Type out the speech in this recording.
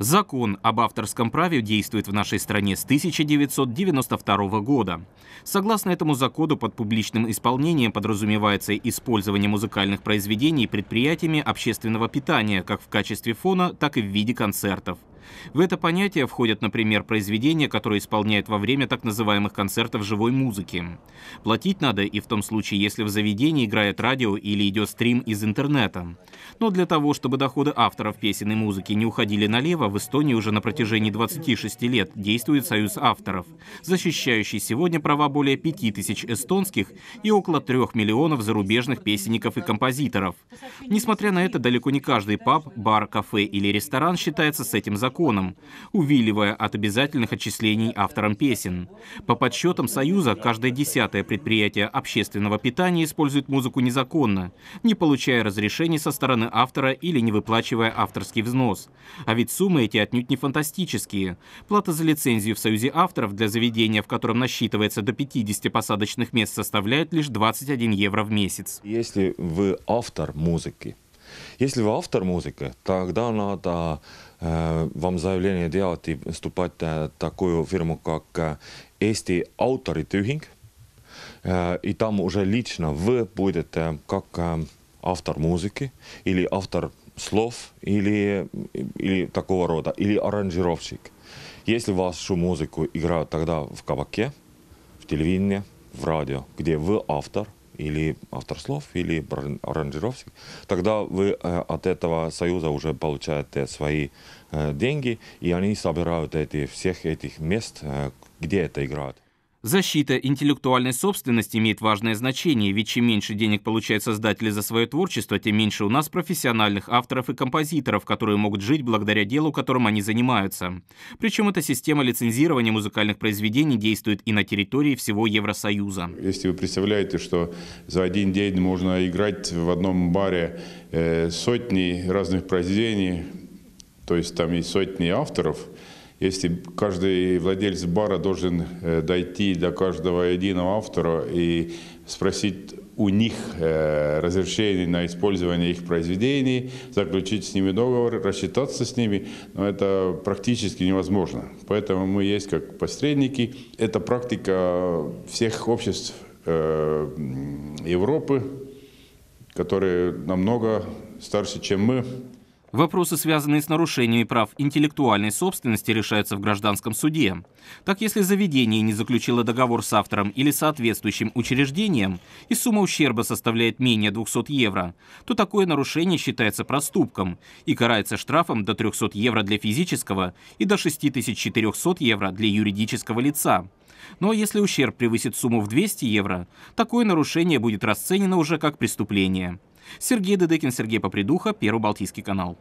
Закон об авторском праве действует в нашей стране с 1992 года. Согласно этому закону, под публичным исполнением подразумевается использование музыкальных произведений предприятиями общественного питания как в качестве фона, так и в виде концертов. В это понятие входят, например, произведения, которые исполняют во время так называемых концертов живой музыки. Платить надо и в том случае, если в заведении играет радио или идет стрим из интернета. Но для того, чтобы доходы авторов песен и музыки не уходили налево, в Эстонии уже на протяжении 26 лет действует Союз авторов, защищающий сегодня права более 5000 эстонских и около 3 миллионов зарубежных песенников и композиторов. Несмотря на это, далеко не каждый паб, бар, кафе или ресторан считается с этим законом законом, увиливая от обязательных отчислений авторам песен. По подсчетам Союза, каждое десятое предприятие общественного питания использует музыку незаконно, не получая разрешений со стороны автора или не выплачивая авторский взнос. А ведь суммы эти отнюдь не фантастические. Плата за лицензию в Союзе авторов для заведения, в котором насчитывается до 50 посадочных мест, составляет лишь 21 евро в месяц. Если вы автор музыки, Если вы автор музыки, тогда надо э, вам заявление делать и вступать в такую фирму, как Eesti Autorite Ühing. Э, и там уже лично вы будете как э, автор музыки или автор слов или, или такого рода, или аранжировщик. Если вашу музыку играют тогда в кабаке, в телевидении, в радио, где вы автор – или автор слов, или аранжировщик, тогда вы э, от этого союза уже получаете свои э, деньги, и они собирают эти, всех этих мест, э, где это играют. Защита интеллектуальной собственности имеет важное значение, ведь чем меньше денег получают создатели за свое творчество, тем меньше у нас профессиональных авторов и композиторов, которые могут жить благодаря делу, которым они занимаются. Причем эта система лицензирования музыкальных произведений действует и на территории всего Евросоюза. Если вы представляете, что за один день можно играть в одном баре э, сотни разных произведений, то есть там есть сотни авторов, если каждый владелец бара должен э, дойти до каждого единого автора и спросить у них э, разрешение на использование их произведений, заключить с ними договор, рассчитаться с ними, но ну, это практически невозможно. Поэтому мы есть как посредники. Это практика всех обществ э, Европы, которые намного старше, чем мы. Вопросы, связанные с нарушениями прав интеллектуальной собственности, решаются в гражданском суде. Так, если заведение не заключило договор с автором или соответствующим учреждением, и сумма ущерба составляет менее 200 евро, то такое нарушение считается проступком и карается штрафом до 300 евро для физического и до 6400 евро для юридического лица. Но ну, а если ущерб превысит сумму в 200 евро, такое нарушение будет расценено уже как преступление. Сергей Дедекин, Сергей Попридуха, Первый Балтийский канал.